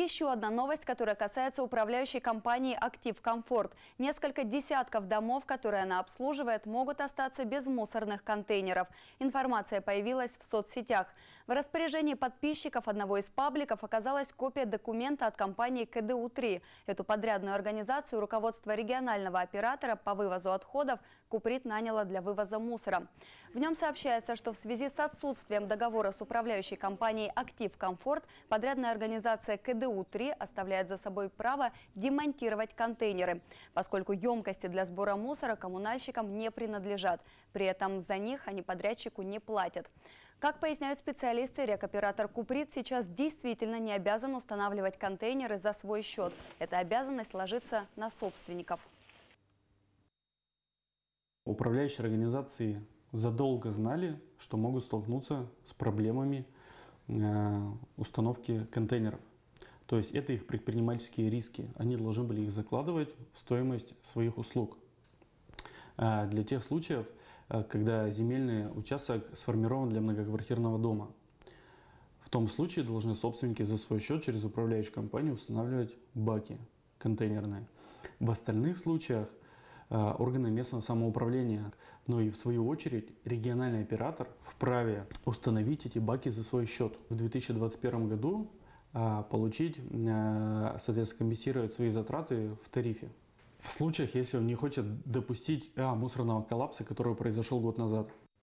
Еще одна новость, которая касается управляющей компании «Актив Комфорт». Несколько десятков домов, которые она обслуживает, могут остаться без мусорных контейнеров. Информация появилась в соцсетях. В распоряжении подписчиков одного из пабликов оказалась копия документа от компании КДУ-3. Эту подрядную организацию руководство регионального оператора по вывозу отходов Куприт наняло для вывоза мусора. В нем сообщается, что в связи с отсутствием договора с управляющей компанией «Актив Комфорт» подрядная организация КДУ ТУ-3 оставляет за собой право демонтировать контейнеры, поскольку емкости для сбора мусора коммунальщикам не принадлежат. При этом за них они подрядчику не платят. Как поясняют специалисты, рекоператор Куприт сейчас действительно не обязан устанавливать контейнеры за свой счет. Эта обязанность ложится на собственников. Управляющие организации задолго знали, что могут столкнуться с проблемами э, установки контейнеров. То есть это их предпринимательские риски. Они должны были их закладывать в стоимость своих услуг. А, для тех случаев, а, когда земельный участок сформирован для многоквартирного дома. В том случае должны собственники за свой счет через управляющую компанию устанавливать баки контейнерные. В остальных случаях а, органы местного самоуправления, но и в свою очередь региональный оператор вправе установить эти баки за свой счет. В 2021 году а, получить, а, соответственно, компенсировать свои затраты в тарифе. В случаях, если он не хочет допустить а, мусорного коллапса, который произошел год назад.